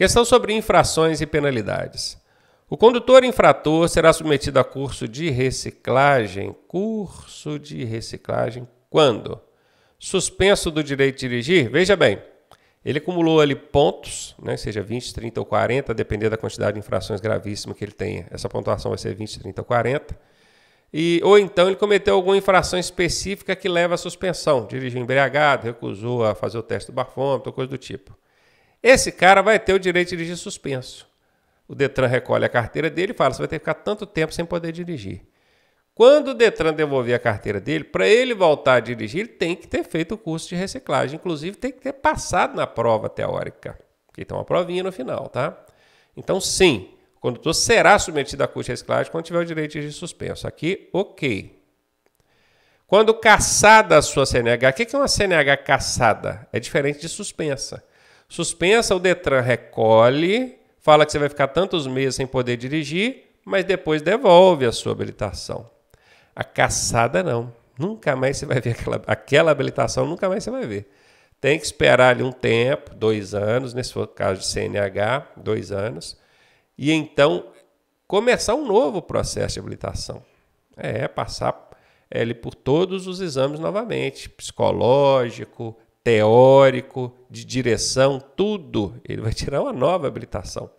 Questão sobre infrações e penalidades. O condutor infrator será submetido a curso de reciclagem. Curso de reciclagem quando? Suspenso do direito de dirigir? Veja bem, ele acumulou ali pontos, né, seja 20, 30 ou 40, dependendo da quantidade de infrações gravíssimas que ele tenha. Essa pontuação vai ser 20, 30 ou 40. E, ou então ele cometeu alguma infração específica que leva à suspensão. Dirigiu embriagado, recusou a fazer o teste do barfômetro, coisa do tipo. Esse cara vai ter o direito de dirigir suspenso. O Detran recolhe a carteira dele e fala: você vai ter que ficar tanto tempo sem poder dirigir. Quando o Detran devolver a carteira dele, para ele voltar a dirigir, ele tem que ter feito o curso de reciclagem. Inclusive, tem que ter passado na prova teórica, porque tem uma provinha no final, tá? Então, sim, o condutor será submetido a curso de reciclagem quando tiver o direito de dirigir suspenso. Aqui, ok. Quando caçada a sua CNH, o que é uma CNH caçada? É diferente de suspensa. Suspensa, o Detran recolhe, fala que você vai ficar tantos meses sem poder dirigir, mas depois devolve a sua habilitação. A caçada não. Nunca mais você vai ver aquela, aquela habilitação, nunca mais você vai ver. Tem que esperar ali um tempo, dois anos, nesse caso de CNH, dois anos, e então começar um novo processo de habilitação. É, passar é, ele por todos os exames novamente, psicológico, teórico, de direção, tudo. Ele vai tirar uma nova habilitação.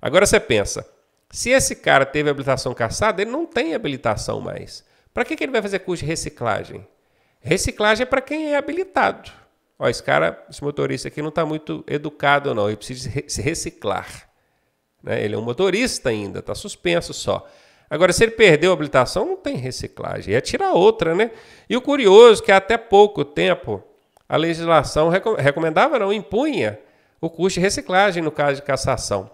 Agora você pensa, se esse cara teve habilitação caçada, ele não tem habilitação mais. Para que, que ele vai fazer curso de reciclagem? Reciclagem é para quem é habilitado. Ó, esse cara, esse motorista aqui não está muito educado, não. Ele precisa se reciclar. Né? Ele é um motorista ainda, está suspenso só. Agora, se ele perdeu a habilitação, não tem reciclagem. É tirar outra, né? E o curioso é que até pouco tempo a legislação recom recomendava, não, impunha o custo de reciclagem no caso de cassação,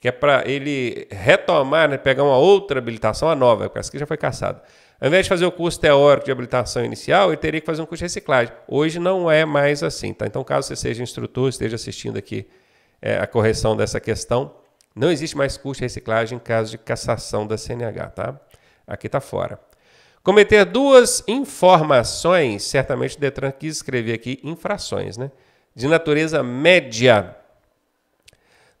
que é para ele retomar, né, pegar uma outra habilitação, a nova, porque essa aqui já foi cassada. Ao invés de fazer o curso teórico de habilitação inicial, ele teria que fazer um curso de reciclagem. Hoje não é mais assim, tá? Então, caso você seja instrutor, esteja assistindo aqui é, a correção dessa questão, não existe mais curso de reciclagem em caso de cassação da CNH, tá? Aqui está fora. Cometer duas informações, certamente o Detran quis escrever aqui infrações, né? De natureza média.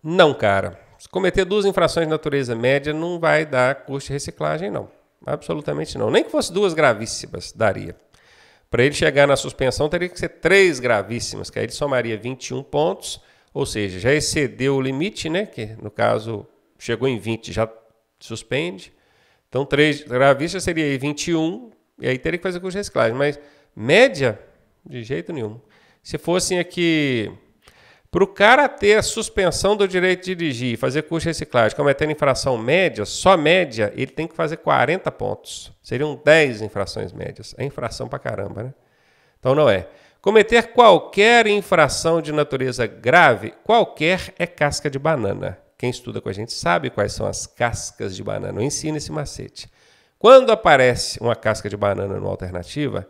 Não, cara. Se cometer duas infrações de natureza média não vai dar custo de reciclagem, não. Absolutamente não. Nem que fosse duas gravíssimas, daria. Para ele chegar na suspensão, teria que ser três gravíssimas, que aí ele somaria 21 pontos, ou seja, já excedeu o limite, né? Que no caso chegou em 20, já suspende. Então, três gravistas seria aí 21, e aí teria que fazer curso de reciclagem. Mas média, de jeito nenhum. Se fossem aqui. Para o cara ter a suspensão do direito de dirigir, fazer curso de reciclagem, cometendo infração média, só média, ele tem que fazer 40 pontos. Seriam 10 infrações médias. É infração para caramba, né? Então não é. Cometer qualquer infração de natureza grave, qualquer é casca de banana. Quem estuda com a gente sabe quais são as cascas de banana. Eu ensino esse macete. Quando aparece uma casca de banana numa alternativa,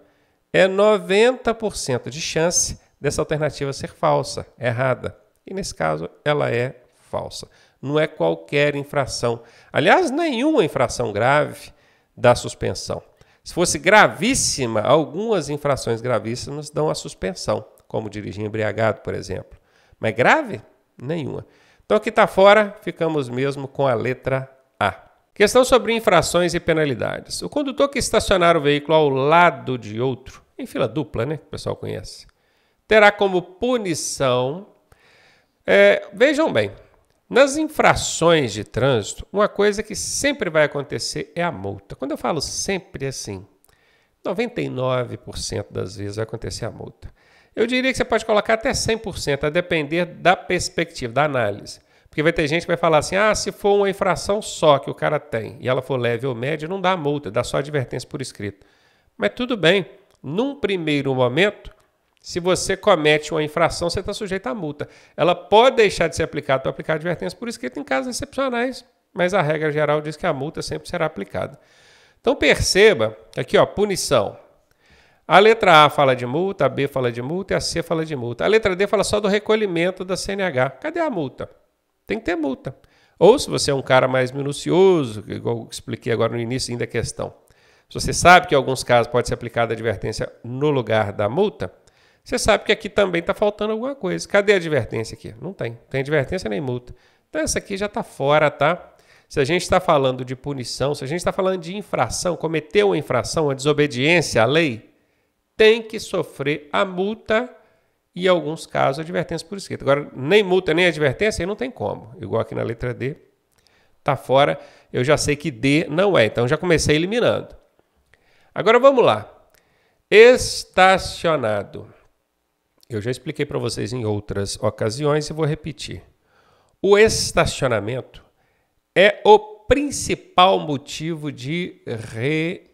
é 90% de chance dessa alternativa ser falsa, errada. E nesse caso, ela é falsa. Não é qualquer infração. Aliás, nenhuma infração grave dá suspensão. Se fosse gravíssima, algumas infrações gravíssimas dão a suspensão, como dirigir embriagado, por exemplo. Mas grave? Nenhuma. Então aqui está fora, ficamos mesmo com a letra A. Questão sobre infrações e penalidades. O condutor que estacionar o veículo ao lado de outro, em fila dupla, né? Que o pessoal conhece, terá como punição. É, vejam bem, nas infrações de trânsito, uma coisa que sempre vai acontecer é a multa. Quando eu falo sempre assim, 99% das vezes vai acontecer a multa. Eu diria que você pode colocar até 100%, a depender da perspectiva, da análise. Porque vai ter gente que vai falar assim: ah, se for uma infração só que o cara tem e ela for leve ou média, não dá multa, dá só advertência por escrito. Mas tudo bem, num primeiro momento, se você comete uma infração, você está sujeito à multa. Ela pode deixar de ser aplicada para aplicar advertência por escrito em casos excepcionais, mas a regra geral diz que a multa sempre será aplicada. Então perceba, aqui ó, punição. A letra A fala de multa, a B fala de multa e a C fala de multa. A letra D fala só do recolhimento da CNH. Cadê a multa? Tem que ter multa. Ou se você é um cara mais minucioso, igual eu expliquei agora no início da questão. Se você sabe que em alguns casos pode ser aplicada a advertência no lugar da multa, você sabe que aqui também está faltando alguma coisa. Cadê a advertência aqui? Não tem. tem advertência nem multa. Então essa aqui já está fora, tá? Se a gente está falando de punição, se a gente está falando de infração, cometeu uma infração, uma desobediência à lei, tem que sofrer a multa e, em alguns casos, advertência por escrito. Agora, nem multa nem advertência, aí não tem como. Igual aqui na letra D, está fora. Eu já sei que D não é, então já comecei eliminando. Agora vamos lá. Estacionado. Eu já expliquei para vocês em outras ocasiões e vou repetir. O estacionamento é o principal motivo de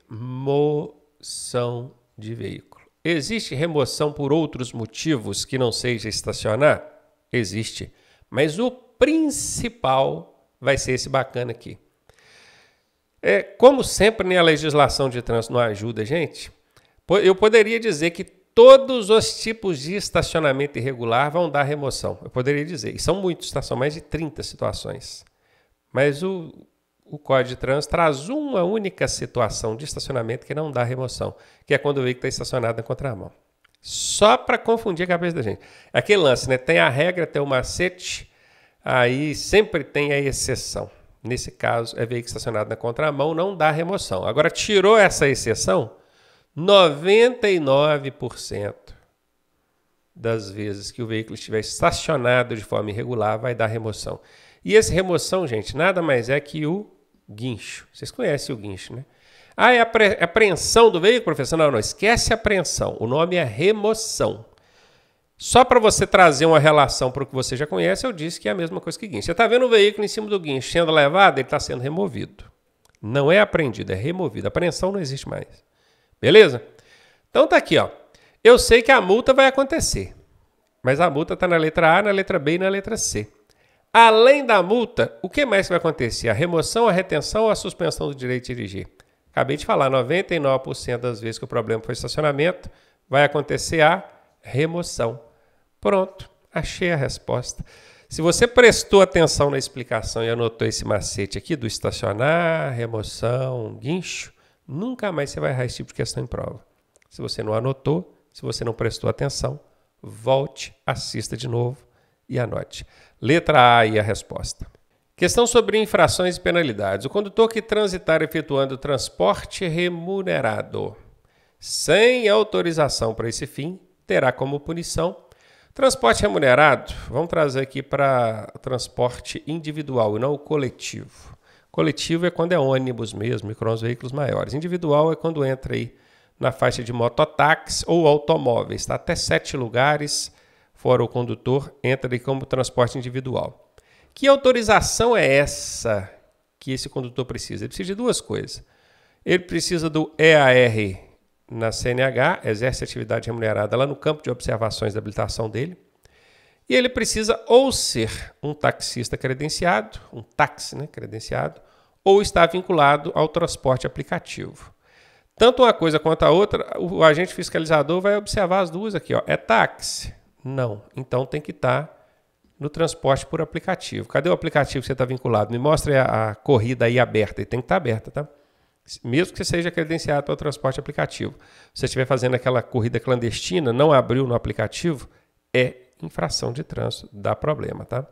remoção de veículo. Existe remoção por outros motivos que não seja estacionar? Existe. Mas o principal vai ser esse bacana aqui. É, como sempre, né, a legislação de trânsito não ajuda, gente. Eu poderia dizer que todos os tipos de estacionamento irregular vão dar remoção. Eu poderia dizer. E são muitos, tá? são mais de 30 situações. Mas o, o Código de Trânsito traz uma única situação de estacionamento que não dá remoção, que é quando o veículo está estacionado na contramão. Só para confundir a cabeça da gente. Aquele lance, né? Tem a regra, tem o macete, aí sempre tem a exceção. Nesse caso, é veículo estacionado na contramão, não dá remoção. Agora, tirou essa exceção, 99% das vezes que o veículo estiver estacionado de forma irregular vai dar remoção. E esse remoção, gente, nada mais é que o guincho. Vocês conhecem o guincho, né? Ah, é, é apreensão do veículo, professor? Não, não, esquece a apreensão. O nome é remoção. Só para você trazer uma relação para o que você já conhece, eu disse que é a mesma coisa que guincho. Você está vendo o veículo em cima do guincho sendo levado, ele está sendo removido. Não é apreendido, é removido. A apreensão não existe mais. Beleza? Então tá aqui, ó. Eu sei que a multa vai acontecer. Mas a multa está na letra A, na letra B e na letra C. Além da multa, o que mais vai acontecer? A remoção, a retenção ou a suspensão do direito de dirigir? Acabei de falar, 99% das vezes que o problema foi estacionamento, vai acontecer a remoção. Pronto, achei a resposta. Se você prestou atenção na explicação e anotou esse macete aqui do estacionar, remoção, guincho, nunca mais você vai errar esse tipo de questão em prova. Se você não anotou, se você não prestou atenção, volte, assista de novo e anote. Letra A e a resposta. Questão sobre infrações e penalidades. O condutor que transitar efetuando transporte remunerado sem autorização para esse fim terá como punição transporte remunerado. Vamos trazer aqui para transporte individual e não o coletivo. Coletivo é quando é ônibus mesmo, micro veículos maiores. Individual é quando entra aí na faixa de mototáxi ou automóveis, tá? até sete lugares fora o condutor, entra como transporte individual. Que autorização é essa que esse condutor precisa? Ele precisa de duas coisas. Ele precisa do EAR na CNH, exerce atividade remunerada lá no campo de observações da habilitação dele. E ele precisa ou ser um taxista credenciado, um táxi né, credenciado, ou estar vinculado ao transporte aplicativo. Tanto uma coisa quanto a outra, o agente fiscalizador vai observar as duas aqui. Ó. É táxi, não. Então tem que estar tá no transporte por aplicativo. Cadê o aplicativo que você está vinculado? Me mostre a, a, corrida aí aberta. E tem que estar tá aberta, tá? Mesmo que você seja credenciado o transporte aplicativo. Se você estiver fazendo aquela corrida clandestina, não abriu no aplicativo, é infração de trânsito, dá problema, tá?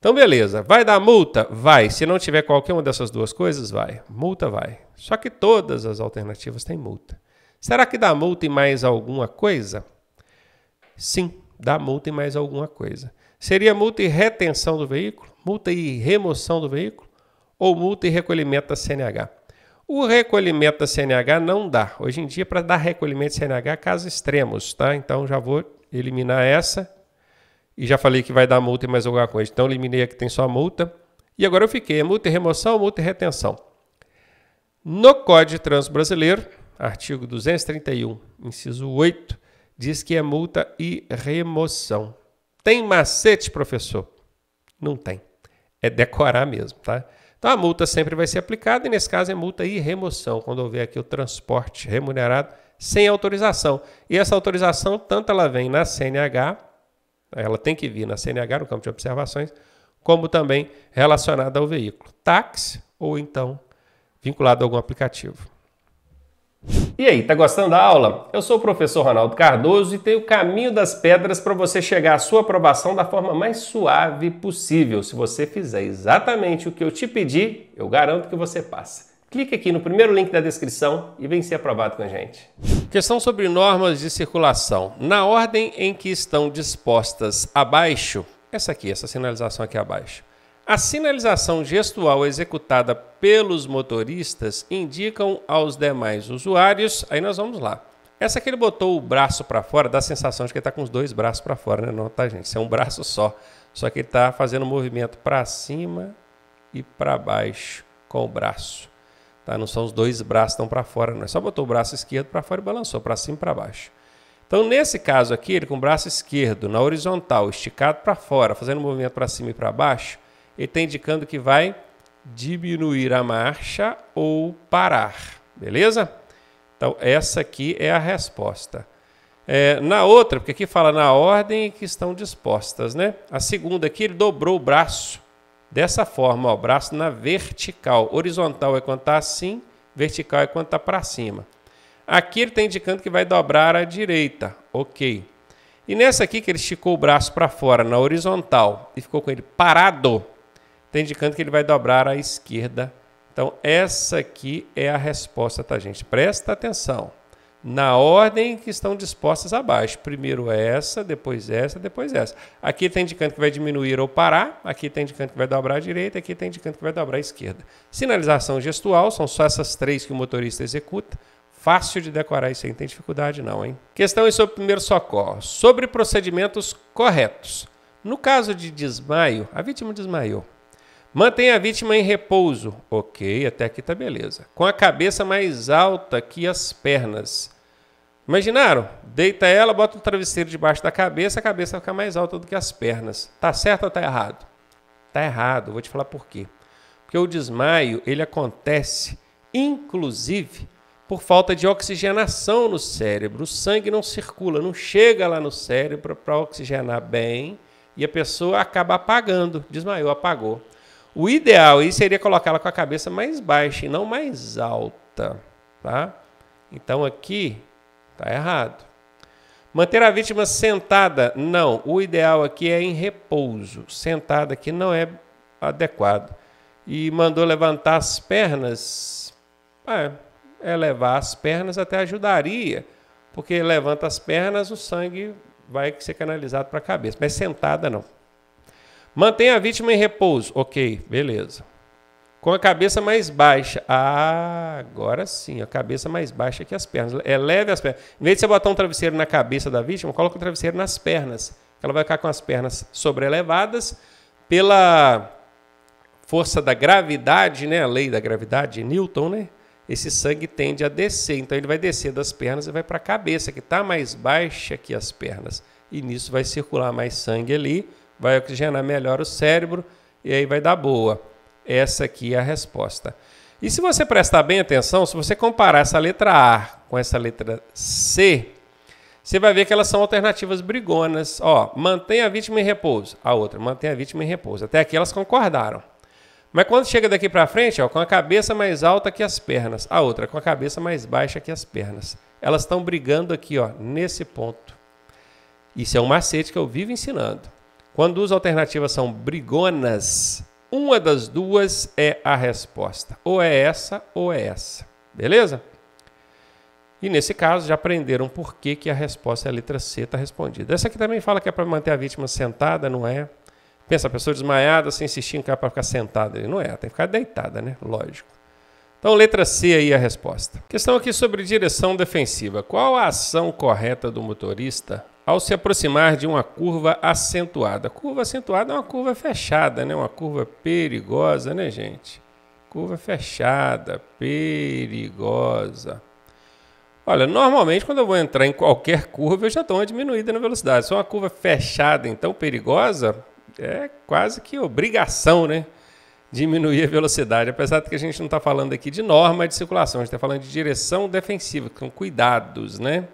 Então, beleza. Vai dar multa? Vai. Se não tiver qualquer uma dessas duas coisas, vai. Multa vai. Só que todas as alternativas têm multa. Será que dá multa em mais alguma coisa? Sim, dá multa e mais alguma coisa. Seria multa e retenção do veículo, multa e remoção do veículo ou multa e recolhimento da CNH. O recolhimento da CNH não dá. Hoje em dia, para dar recolhimento de CNH, casos extremos, tá? Então já vou eliminar essa. E já falei que vai dar multa e mais alguma coisa. Então eliminei a que tem só multa. E agora eu fiquei. É multa e remoção, multa e retenção. No Código de Trânsito Brasileiro, artigo 231, inciso 8, diz que é multa e remoção. Tem macete, professor? Não tem. É decorar mesmo, tá? Então a multa sempre vai ser aplicada e nesse caso é multa e remoção, quando houver aqui o transporte remunerado sem autorização. E essa autorização, tanto ela vem na CNH, ela tem que vir na CNH, no campo de observações, como também relacionada ao veículo, táxi ou então vinculado a algum aplicativo. E aí, tá gostando da aula? Eu sou o professor Ronaldo Cardoso e tenho o caminho das pedras para você chegar à sua aprovação da forma mais suave possível. Se você fizer exatamente o que eu te pedi, eu garanto que você passa. Clique aqui no primeiro link da descrição e vem ser aprovado com a gente. Questão sobre normas de circulação. Na ordem em que estão dispostas abaixo, essa aqui, essa sinalização aqui abaixo a sinalização gestual executada pelos motoristas indicam aos demais usuários. Aí nós vamos lá. Essa que ele botou o braço para fora, dá a sensação de que ele está com os dois braços para fora, né? Não, tá, gente? Isso é um braço só. Só que ele está fazendo um movimento para cima e para baixo com o braço. Tá? Não são os dois braços estão para fora, não. É só botou o braço esquerdo para fora e balançou para cima e para baixo. Então, nesse caso aqui, ele com o braço esquerdo na horizontal, esticado para fora, fazendo um movimento para cima e para baixo, ele está indicando que vai diminuir a marcha ou parar, beleza? Então, essa aqui é a resposta. É, na outra, porque aqui fala na ordem que estão dispostas, né? A segunda aqui, ele dobrou o braço. Dessa forma, ó, o braço na vertical. Horizontal é quando está assim, vertical é quando está para cima. Aqui ele está indicando que vai dobrar à direita. Ok. E nessa aqui que ele esticou o braço para fora, na horizontal, e ficou com ele parado, está indicando que ele vai dobrar à esquerda. Então, essa aqui é a resposta, tá, gente? Presta atenção. Na ordem que estão dispostas abaixo. Primeiro essa, depois essa, depois essa. Aqui está indicando que vai diminuir ou parar. Aqui está indicando que vai dobrar à direita. Aqui está indicando que vai dobrar à esquerda. Sinalização gestual, são só essas três que o motorista executa. Fácil de decorar isso aí, não tem dificuldade não, hein? Questão sobre primeiro socorro. Sobre procedimentos corretos. No caso de desmaio, a vítima desmaiou. Mantenha a vítima em repouso. Ok, até aqui tá beleza. Com a cabeça mais alta que as pernas. Imaginaram? Deita ela, bota um travesseiro debaixo da cabeça, a cabeça fica mais alta do que as pernas. Tá certo ou tá errado? Tá errado, vou te falar por quê. Porque o desmaio, ele acontece inclusive por falta de oxigenação no cérebro. O sangue não circula, não chega lá no cérebro para oxigenar bem e a pessoa acaba apagando, desmaiou, apagou. O ideal aí seria colocá-la com a cabeça mais baixa e não mais alta, tá? Então aqui tá errado. Manter a vítima sentada? Não, o ideal aqui é em repouso. Sentada aqui não é adequado. E mandou levantar as pernas. É, é levar as pernas até ajudaria, porque levanta as pernas, o sangue vai ser canalizado para a cabeça, mas sentada não. Mantenha a vítima em repouso. Ok, beleza. Com a cabeça mais baixa. Ah, agora sim, a cabeça mais baixa que as pernas. Eleve é as pernas. Em vez de você botar um travesseiro na cabeça da vítima, coloca o travesseiro nas pernas. Ela vai ficar com as pernas sobrelevadas pela força da gravidade, né? A lei da gravidade de Newton, né? Esse sangue tende a descer, então ele vai descer das pernas e vai para a cabeça, que está mais baixa que as pernas. E nisso vai circular mais sangue ali vai oxigenar melhor o cérebro e aí vai dar boa. Essa aqui é a resposta. E se você prestar bem atenção, se você comparar essa letra A com essa letra C, você vai ver que elas são alternativas brigonas. Ó, mantém a vítima em repouso. A outra, mantém a vítima em repouso. Até aqui elas concordaram. Mas quando chega daqui para frente, ó, com a cabeça mais alta que as pernas. A outra, com a cabeça mais baixa que as pernas. Elas estão brigando aqui, ó, nesse ponto. Isso é um macete que eu vivo ensinando. Quando as alternativas são brigonas, uma das duas é a resposta. Ou é essa ou é essa. Beleza? E nesse caso já aprenderam por que, que a resposta é a letra C está respondida. Essa aqui também fala que é para manter a vítima sentada, não é? Pensa, a pessoa desmaiada, se insistir em cara para ficar sentada. Não é, tem que ficar deitada, né? Lógico. Então, letra C aí é a resposta. Questão aqui sobre direção defensiva. Qual a ação correta do motorista ao se aproximar de uma curva acentuada. Curva acentuada é uma curva fechada, né? Uma curva perigosa, né, gente? Curva fechada, perigosa. Olha, normalmente quando eu vou entrar em qualquer curva, eu já dou uma diminuída na velocidade. Se é uma curva fechada, então perigosa, é quase que obrigação, né? Diminuir a velocidade. Apesar de que a gente não está falando aqui de norma de circulação, a gente está falando de direção defensiva, com cuidados, né?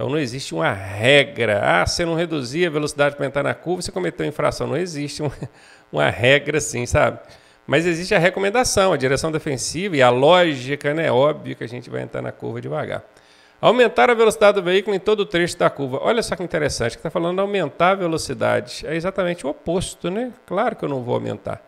Então não existe uma regra. Ah, você não reduzir a velocidade para entrar na curva, você cometeu infração. Não existe uma, uma regra assim, sabe? Mas existe a recomendação, a direção defensiva e a lógica, né? Óbvio que a gente vai entrar na curva devagar. Aumentar a velocidade do veículo em todo o trecho da curva. Olha só que interessante, que está falando aumentar a velocidade. É exatamente o oposto, né? Claro que eu não vou aumentar.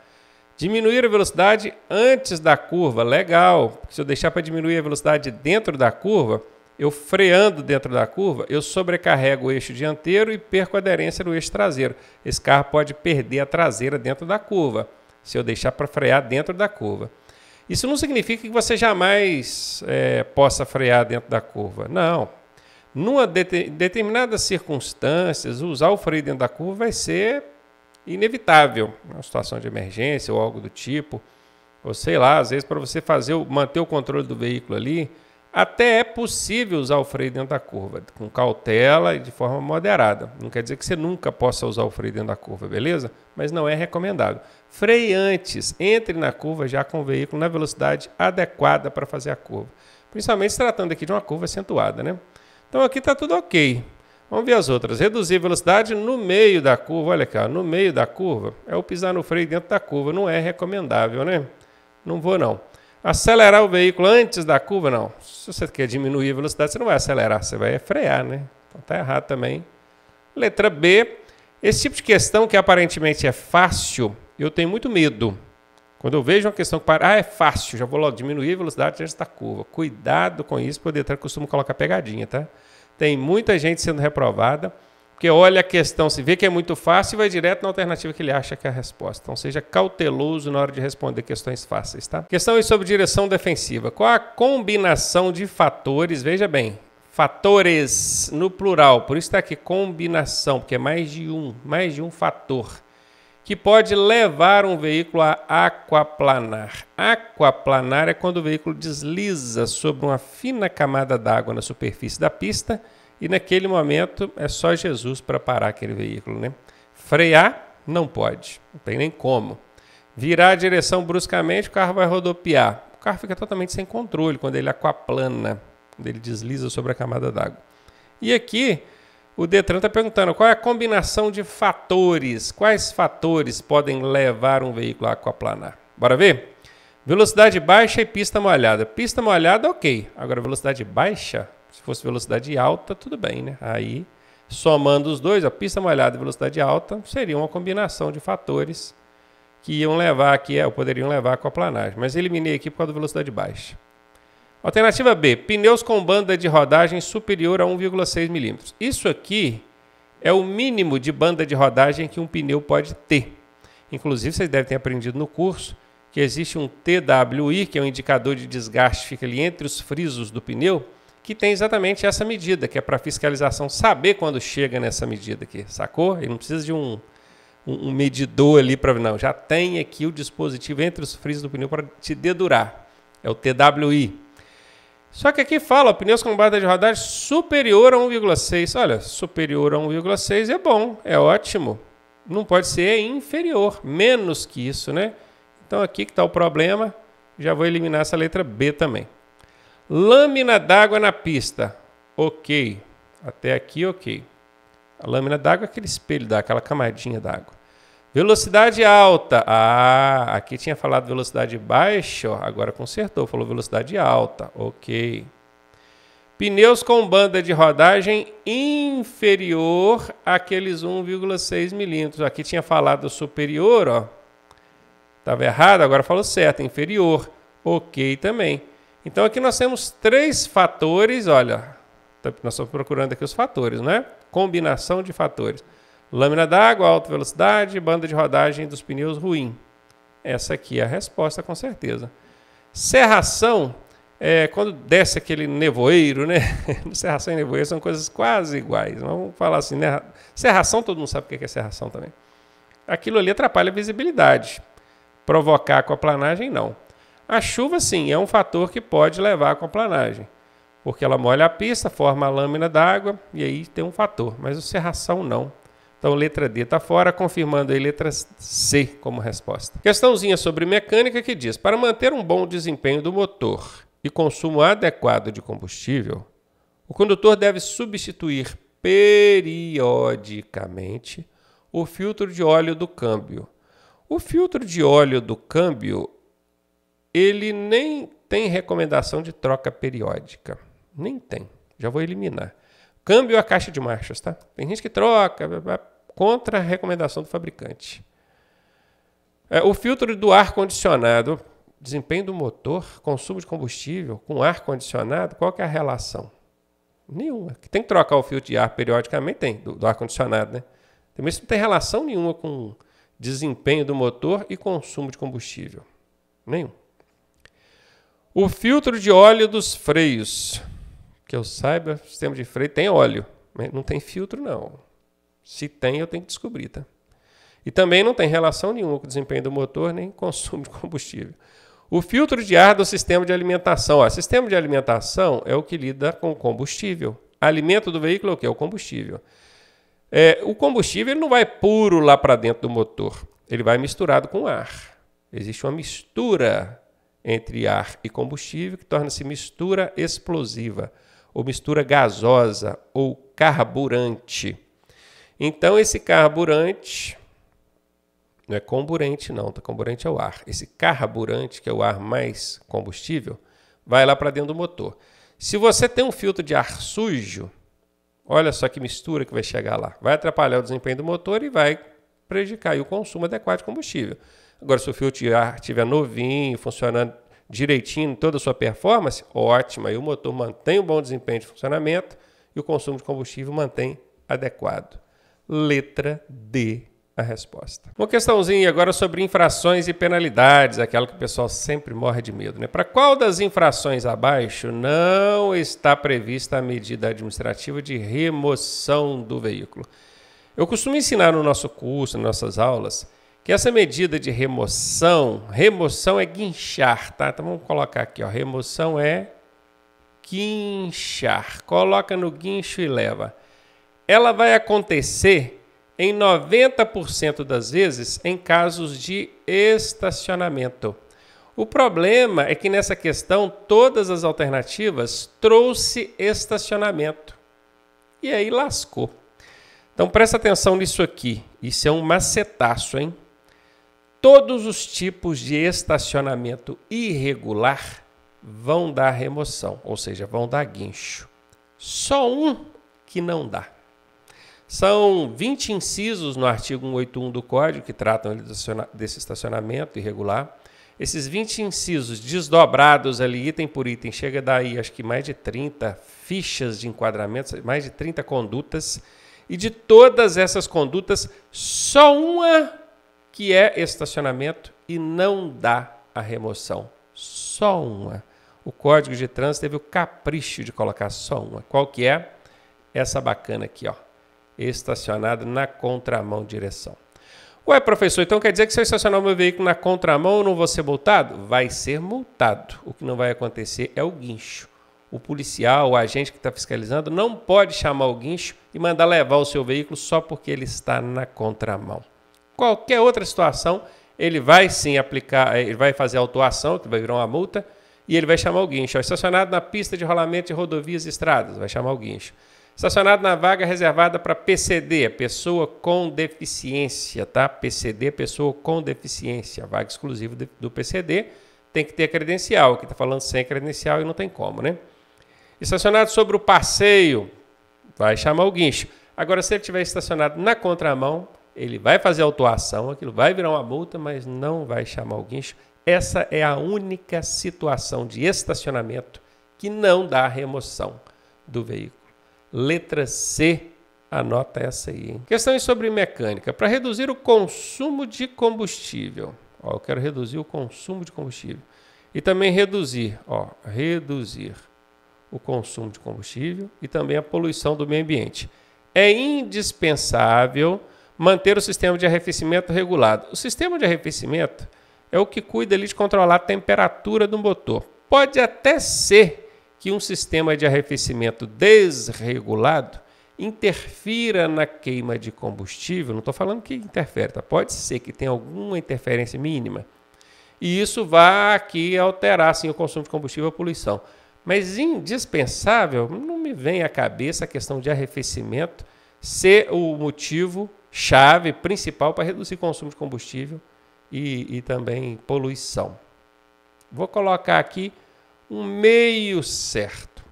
Diminuir a velocidade antes da curva, legal. Se eu deixar para diminuir a velocidade dentro da curva, eu freando dentro da curva, eu sobrecarrego o eixo dianteiro e perco a aderência do eixo traseiro. Esse carro pode perder a traseira dentro da curva, se eu deixar para frear dentro da curva. Isso não significa que você jamais é, possa frear dentro da curva. Não. Numa de determinadas circunstâncias, usar o freio dentro da curva vai ser inevitável. Uma situação de emergência ou algo do tipo. Ou sei lá, às vezes para você fazer, manter o controle do veículo ali, até é possível usar o freio dentro da curva, com cautela e de forma moderada. Não quer dizer que você nunca possa usar o freio dentro da curva, beleza? Mas não é recomendável. Freie antes, entre na curva já com o veículo na velocidade adequada para fazer a curva. Principalmente se tratando aqui de uma curva acentuada, né? Então aqui está tudo ok. Vamos ver as outras. Reduzir velocidade no meio da curva. Olha cá, no meio da curva é o pisar no freio dentro da curva. Não é recomendável, né? Não vou não. Acelerar o veículo antes da curva, não. Se você quer diminuir a velocidade, você não vai acelerar, você vai frear, né? Então tá errado também. Letra B. Esse tipo de questão que aparentemente é fácil, eu tenho muito medo. Quando eu vejo uma questão que para, ah, é fácil, já vou logo diminuir a velocidade antes da curva. Cuidado com isso, porque o costumo colocar pegadinha, tá? Tem muita gente sendo reprovada porque olha a questão, se vê que é muito fácil, vai direto na alternativa que ele acha que é a resposta. Então seja cauteloso na hora de responder questões fáceis, tá? Questão sobre direção defensiva. Qual a combinação de fatores, veja bem, fatores no plural, por isso está aqui combinação, porque é mais de um, mais de um fator que pode levar um veículo a aquaplanar. Aquaplanar é quando o veículo desliza sobre uma fina camada d'água na superfície da pista e naquele momento é só Jesus para parar aquele veículo, né? Frear não pode, não tem nem como. Virar a direção bruscamente, o carro vai rodopiar. O carro fica totalmente sem controle quando ele aquaplana, quando ele desliza sobre a camada d'água. E aqui o Detran está perguntando qual é a combinação de fatores, quais fatores podem levar um veículo a aquaplanar. Bora ver? Velocidade baixa e pista molhada. Pista molhada, ok. Agora, velocidade baixa, se fosse velocidade alta, tudo bem, né? Aí, somando os dois, a pista molhada e velocidade alta, seria uma combinação de fatores que iam levar aqui, é, ou poderiam levar com a planagem. Mas eliminei aqui por causa da velocidade baixa. Alternativa B, pneus com banda de rodagem superior a 1,6 milímetros. Isso aqui é o mínimo de banda de rodagem que um pneu pode ter. Inclusive, vocês devem ter aprendido no curso que existe um TWI, que é um indicador de desgaste, fica ali entre os frisos do pneu, que tem exatamente essa medida, que é para fiscalização saber quando chega nessa medida aqui, sacou? Ele não precisa de um, um, um medidor ali para. Não, já tem aqui o dispositivo entre os frisos do pneu para te dedurar. É o TWI. Só que aqui fala pneus com barra de rodagem superior a 1,6. Olha, superior a 1,6 é bom, é ótimo. Não pode ser é inferior, menos que isso, né? Então aqui que está o problema. Já vou eliminar essa letra B também. Lâmina d'água na pista. Ok. Até aqui, ok. A lâmina d'água é aquele espelho, dá aquela camadinha d'água. Velocidade alta. Ah, aqui tinha falado velocidade baixa, agora consertou, falou velocidade alta. OK. Pneus com banda de rodagem inferior àqueles 1,6 milímetros. Aqui tinha falado superior, ó. Tava errado, agora falou certo, inferior. OK também. Então aqui nós temos três fatores, olha, tá, nós estamos procurando aqui os fatores, né? Combinação de fatores. Lâmina d'água, alta velocidade, banda de rodagem dos pneus ruim. Essa aqui é a resposta, com certeza. Serração, é, quando desce aquele nevoeiro, né? serração e nevoeiro são coisas quase iguais. Vamos falar assim, né? Serração, todo mundo sabe o é que é serração também. Aquilo ali atrapalha a visibilidade. Provocar com a planagem, não. A chuva, sim, é um fator que pode levar à complanagem, porque ela molha a pista, forma a lâmina d'água e aí tem um fator, mas o serração não. Então, letra D está fora, confirmando aí letra C como resposta. Questãozinha sobre mecânica que diz: para manter um bom desempenho do motor e consumo adequado de combustível, o condutor deve substituir periodicamente o filtro de óleo do câmbio. O filtro de óleo do câmbio ele nem tem recomendação de troca periódica. Nem tem. Já vou eliminar. Câmbio a caixa de marchas, tá? Tem gente que troca contra a recomendação do fabricante. É, o filtro do ar condicionado, desempenho do motor, consumo de combustível com ar condicionado, qual que é a relação? Nenhuma. Tem que trocar o filtro de ar periodicamente, tem, do, do ar condicionado, né? Também isso não tem relação nenhuma com desempenho do motor e consumo de combustível. Nenhum. O filtro de óleo dos freios. Que eu saiba, o sistema de freio tem óleo. Não tem filtro, não. Se tem, eu tenho que descobrir, tá? E também não tem relação nenhuma com o desempenho do motor nem consumo de combustível. O filtro de ar do sistema de alimentação. O sistema de alimentação é o que lida com o combustível. Alimento do veículo é o que? É o combustível. É, o combustível não vai puro lá para dentro do motor. Ele vai misturado com ar. Existe uma mistura entre ar e combustível, que torna-se mistura explosiva, ou mistura gasosa, ou carburante. Então, esse carburante, não é comburente, não, tá? comburante é o ar. Esse carburante, que é o ar mais combustível, vai lá para dentro do motor. Se você tem um filtro de ar sujo, olha só que mistura que vai chegar lá. Vai atrapalhar o desempenho do motor e vai prejudicar o consumo adequado de combustível. Agora, se o filtro estiver novinho, funcionando direitinho, toda a sua performance, ótima. E o motor mantém um bom desempenho de funcionamento e o consumo de combustível mantém adequado. Letra D a resposta. Uma questãozinha agora sobre infrações e penalidades, aquela que o pessoal sempre morre de medo, né? Para qual das infrações abaixo não está prevista a medida administrativa de remoção do veículo? Eu costumo ensinar no nosso curso, nas nossas aulas, que essa medida de remoção, remoção é guinchar, tá? Então vamos colocar aqui, ó, remoção é guinchar. Coloca no guincho e leva. Ela vai acontecer em 90% das vezes em casos de estacionamento. O problema é que nessa questão todas as alternativas trouxe estacionamento. E aí lascou. Então presta atenção nisso aqui. Isso é um macetaço, hein? todos os tipos de estacionamento irregular vão dar remoção, ou seja, vão dar guincho. Só um que não dá. São 20 incisos no artigo 181 do Código que tratam desse estacionamento irregular. Esses 20 incisos desdobrados ali, item por item, chega daí acho que mais de 30 fichas de enquadramento, mais de 30 condutas. E de todas essas condutas, só uma que é estacionamento e não dá a remoção. Só uma. O Código de Trânsito teve o capricho de colocar só uma. Qual que é? Essa bacana aqui, ó. Estacionado na contramão direção. Ué, professor, então quer dizer que se eu estacionar o meu veículo na contramão eu não vou ser multado? Vai ser multado. O que não vai acontecer é o guincho. O policial, o agente que está fiscalizando, não pode chamar o guincho e mandar levar o seu veículo só porque ele está na contramão qualquer outra situação, ele vai sim aplicar, eh, ele vai fazer autuação, que vai virar uma multa, e ele vai chamar o guincho. É estacionado na pista de rolamento de rodovias e estradas, vai chamar o guincho. Estacionado na vaga reservada para PCD, é pessoa com deficiência, tá? PCD, pessoa com deficiência, vaga exclusiva do PCD, tem que ter credencial. Aqui está falando sem credencial e não tem como, né? Estacionado sobre o passeio, vai chamar o guincho. Agora, se ele estiver estacionado na contramão, ele vai fazer autuação, aquilo vai virar uma multa, mas não vai chamar o guincho. Essa é a única situação de estacionamento que não dá remoção do veículo. Letra C, anota essa aí. Hein? Questões sobre mecânica. Para reduzir o consumo de combustível. Ó, eu quero reduzir o consumo de combustível. E também reduzir, ó, reduzir o consumo de combustível e também a poluição do meio ambiente. É indispensável manter o sistema de arrefecimento regulado. O sistema de arrefecimento é o que cuida ali de controlar a temperatura do motor. Pode até ser que um sistema de arrefecimento desregulado interfira na queima de combustível. Não estou falando que interfere, tá? pode ser que tenha alguma interferência mínima. E isso vá aqui alterar sim, o consumo de combustível e a poluição. Mas indispensável, não me vem à cabeça a questão de arrefecimento ser o motivo chave principal para reduzir consumo de combustível e, e também poluição. Vou colocar aqui um meio certo.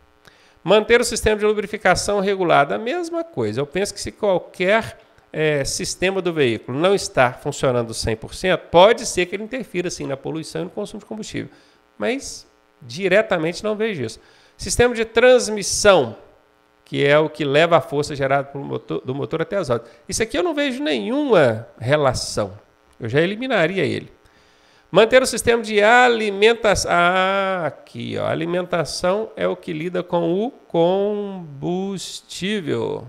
Manter o sistema de lubrificação regulado, a mesma coisa. Eu penso que se qualquer é, sistema do veículo não está funcionando 100%, pode ser que ele interfira assim, na poluição e no consumo de combustível. Mas diretamente não vejo isso. Sistema de transmissão que é o que leva a força gerada motor, do motor até as rodas. Isso aqui eu não vejo nenhuma relação. Eu já eliminaria ele. Manter o sistema de alimentação. Ah, aqui, ó. Alimentação é o que lida com o combustível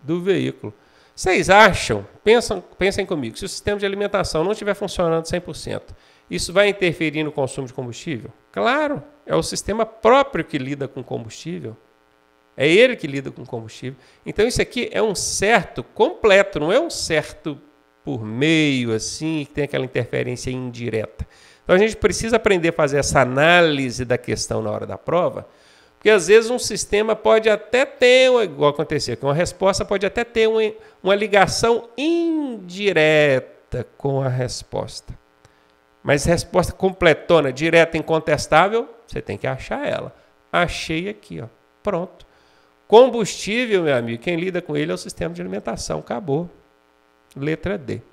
do veículo. Vocês acham, pensam, pensem comigo, se o sistema de alimentação não estiver funcionando 100%, isso vai interferir no consumo de combustível? Claro, é o sistema próprio que lida com combustível. É ele que lida com combustível. Então isso aqui é um certo completo, não é um certo por meio assim, que tem aquela interferência indireta. Então a gente precisa aprender a fazer essa análise da questão na hora da prova, porque às vezes um sistema pode até ter, igual aconteceu, que uma resposta pode até ter uma, uma ligação indireta com a resposta. Mas resposta completona, direta, incontestável, você tem que achar ela. Achei aqui, ó. Pronto. Combustível, meu amigo, quem lida com ele é o sistema de alimentação. Acabou. Letra D.